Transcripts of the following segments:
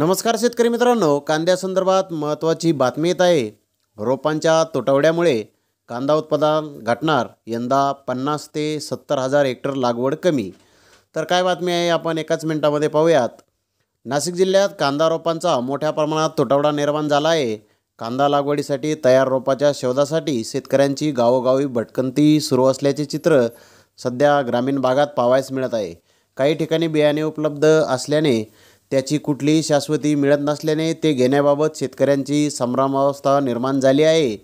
नमस्कार शेतकरी मित्रांनो कांद्यासंदर्भात महत्त्वाची बातमी येत आहे रोपांच्या तुटवड्यामुळे कांदा उत्पादन घटणार यंदा पन्नास ते सत्तर हजार हेक्टर लागवड कमी तर काय बातमी आहे आपण एकाच मिनटामध्ये पाहूयात नाशिक जिल्ह्यात कांदा रोपांचा मोठ्या प्रमाणात तुटवडा निर्माण झाला आहे कांदा लागवडीसाठी तयार रोपाच्या शोधासाठी शेतकऱ्यांची गावोगावी भटकंती सुरू असल्याचे चित्र सध्या ग्रामीण भागात पाहावयास मिळत आहे काही ठिकाणी बियाणे उपलब्ध असल्याने त्याची कुठलीही शाश्वती मिळत नसल्याने ते घेण्याबाबत शेतकऱ्यांची संभ्रमावस्था निर्माण झाली आहे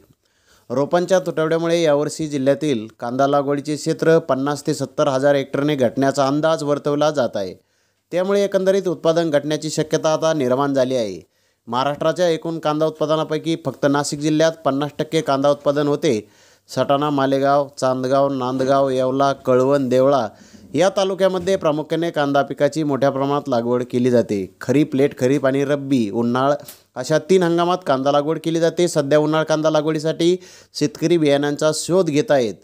रोपांच्या तुटवड्यामुळे यावर्षी जिल्ह्यातील कांदा लागवडीचे क्षेत्र पन्नास ते सत्तर हजार हेक्टरने घटण्याचा अंदाज वर्तवला जात आहे त्यामुळे एकंदरीत उत्पादन घटण्याची शक्यता आता निर्माण झाली आहे महाराष्ट्राच्या एकूण कांदा उत्पादनापैकी फक्त नाशिक जिल्ह्यात पन्नास टक्के कांदा उत्पादन होते सटाणा मालेगाव चांदगाव नांदगाव येवला कळवण देवळा या तालुक्यामध्ये प्रामुख्याने कांदा पिकाची मोठ्या प्रमाणात लागवड केली जाते खरीप लेट खरीप आणि रब्बी उन्हाळ अशा तीन हंगामात कांदा लागवड केली जाते सध्या उन्हाळ कांदा लागवडीसाठी शेतकरी बियाण्यांचा शोध घेत आहेत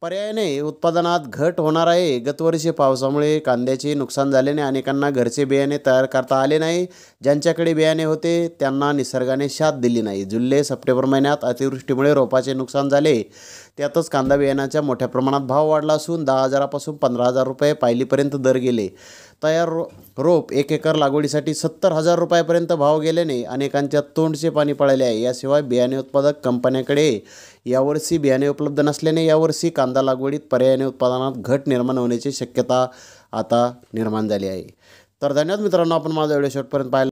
पर्यायाने उत्पादनात घट होणार आहे गतवर्षी पावसामुळे कांद्याचे नुकसान झाल्याने अनेकांना घरचे बियाणे तयार करता आले नाही ज्यांच्याकडे बियाणे होते त्यांना निसर्गाने साथ दिली नाही जुलै सप्टेंबर महिन्यात अतिवृष्टीमुळे रोपाचे नुकसान झाले त्यातच कांदा बियाण्याच्या मोठ्या प्रमाणात भाव वाढला असून दहा हजारापासून पंधरा हजार रुपये पायलीपर्यंत दर गेले तयार रो रोप एक एकर लागवडीसाठी सत्तर हजार रुपयापर्यंत भाव गेल्याने अनेकांच्या तोंडचे पाणी पळाले आहे याशिवाय बियाणे उत्पादक कंपन्याकडे यावर्षी बियाणे उपलब्ध नसल्याने यावर्षी कांदा लागवडीत पर्यायाने उत्पादनात घट निर्माण होण्याची शक्यता आता निर्माण झाली आहे तर धन्यवाद मित्रांनो आपण माझा व्हिडिओ शॉटपर्यंत पाहिला